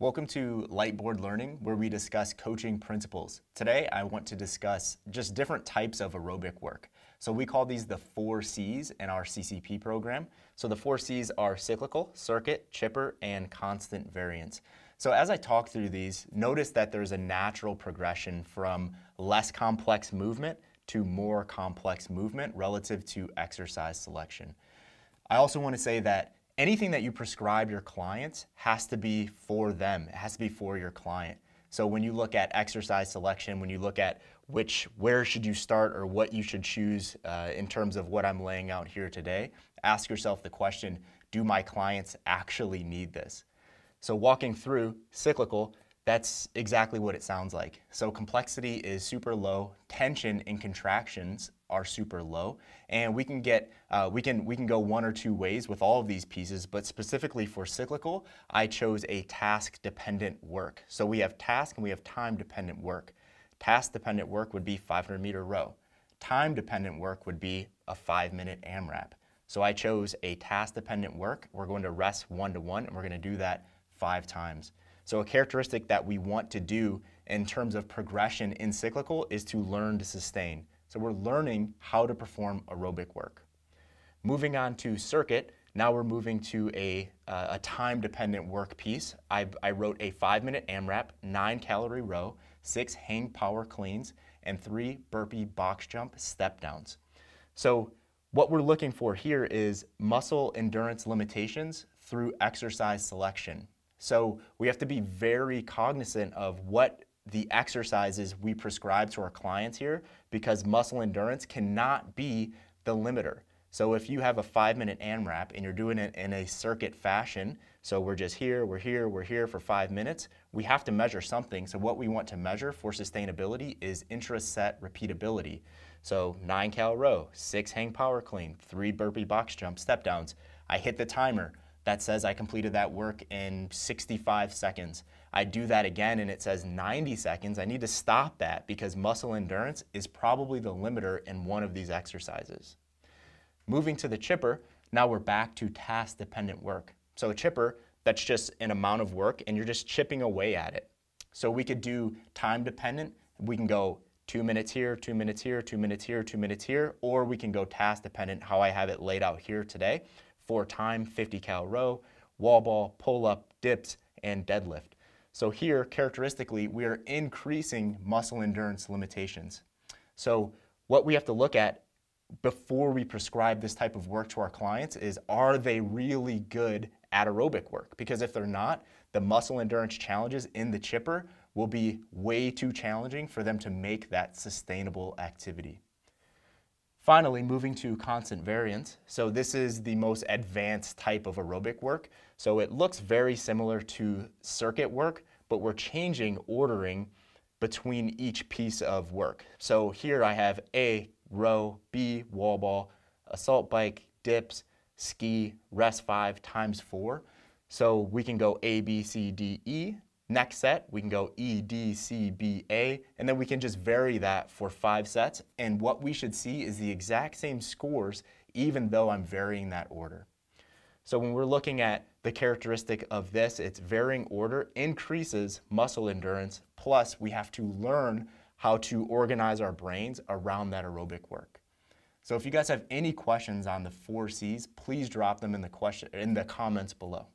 Welcome to Lightboard Learning, where we discuss coaching principles. Today, I want to discuss just different types of aerobic work. So, we call these the four C's in our CCP program. So, the four C's are cyclical, circuit, chipper, and constant variance. So, as I talk through these, notice that there's a natural progression from less complex movement to more complex movement relative to exercise selection. I also want to say that anything that you prescribe your clients has to be for them. It has to be for your client. So when you look at exercise selection, when you look at which where should you start or what you should choose uh, in terms of what I'm laying out here today, ask yourself the question, do my clients actually need this? So walking through cyclical, that's exactly what it sounds like. So complexity is super low, tension and contractions are super low, and we can get uh, we can we can go one or two ways with all of these pieces. But specifically for cyclical, I chose a task-dependent work. So we have task and we have time-dependent work. Task-dependent work would be 500-meter row. Time-dependent work would be a five-minute AMRAP. So I chose a task-dependent work. We're going to rest one-to-one, -one, and we're going to do that five times. So a characteristic that we want to do in terms of progression in cyclical is to learn to sustain. So we're learning how to perform aerobic work. Moving on to circuit, now we're moving to a, uh, a time-dependent work piece. I've, i wrote a five-minute AMRAP, nine-calorie row, six hang power cleans, and three burpee box jump step downs. So what we're looking for here is muscle endurance limitations through exercise selection. So we have to be very cognizant of what the exercises we prescribe to our clients here because muscle endurance cannot be the limiter. So if you have a five minute AMRAP and you're doing it in a circuit fashion, so we're just here, we're here, we're here for five minutes, we have to measure something. So what we want to measure for sustainability is intra-set repeatability. So nine cal row, six hang power clean, three burpee box jump step downs. I hit the timer that says I completed that work in 65 seconds. I do that again and it says 90 seconds. I need to stop that because muscle endurance is probably the limiter in one of these exercises. Moving to the chipper, now we're back to task-dependent work. So a chipper, that's just an amount of work and you're just chipping away at it. So we could do time-dependent. We can go two minutes here, two minutes here, two minutes here, two minutes here, or we can go task-dependent, how I have it laid out here today four time 50 cal row, wall ball, pull up, dips, and deadlift. So here, characteristically, we are increasing muscle endurance limitations. So what we have to look at before we prescribe this type of work to our clients is are they really good at aerobic work? Because if they're not, the muscle endurance challenges in the chipper will be way too challenging for them to make that sustainable activity. Finally, moving to constant variance. So this is the most advanced type of aerobic work. So it looks very similar to circuit work, but we're changing ordering between each piece of work. So here I have A, row, B, wall ball, assault bike, dips, ski, rest five times four. So we can go A, B, C, D, E, Next set, we can go E, D, C, B, A, and then we can just vary that for five sets. And what we should see is the exact same scores, even though I'm varying that order. So when we're looking at the characteristic of this, it's varying order increases muscle endurance, plus we have to learn how to organize our brains around that aerobic work. So if you guys have any questions on the four C's, please drop them in the, question, in the comments below.